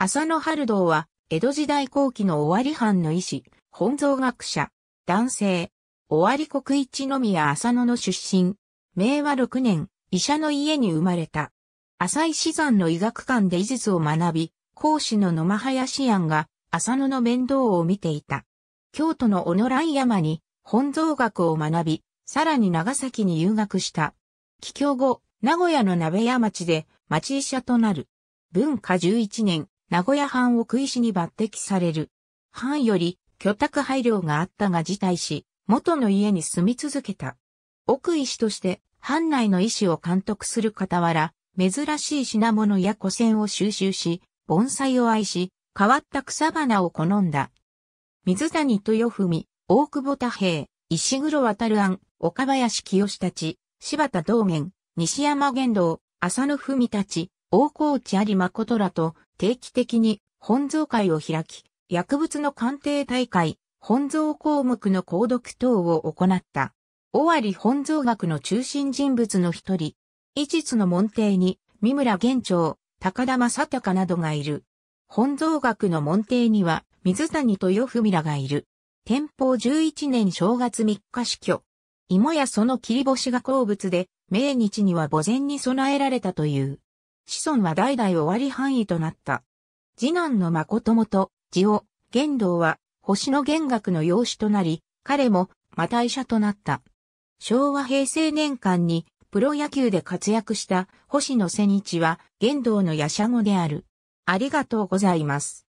浅野春道は、江戸時代後期の尾張藩の医師、本草学者、男性、尾張国一宮浅野の出身、明和6年、医者の家に生まれた。浅井志山の医学館で医術を学び、講師の野間林庵が浅野の面倒を見ていた。京都の小野蘭山に本草学を学び、さらに長崎に留学した。帰郷後、名古屋の鍋屋町で町医者となる。文化11年、名古屋藩を食いしに抜擢される。藩より居宅配慮があったが辞退し、元の家に住み続けた。奥医師として、藩内の医師を監督する傍ら、珍しい品物や古銭を収集し、盆栽を愛し、変わった草花を好んだ。水谷豊文、大久保太平、石黒渡る庵、岡林清たち、柴田道元、西山玄道、浅野文たち、大河内有誠らと定期的に本草会を開き、薬物の鑑定大会、本草項目の購読等を行った。尾張本草学の中心人物の一人、一術の門弟に、三村玄長、高田正隆などがいる。本草学の門弟には、水谷豊文らがいる。天保11年正月3日死去。芋やその切り干しが好物で、命日には墓前に備えられたという。子孫は代々終わり範囲となった。次男の誠元、ジオ、玄道は、星野玄学の養子となり、彼も、また医者となった。昭和平成年間に、プロ野球で活躍した星野千一は、玄道の夜叉語である。ありがとうございます。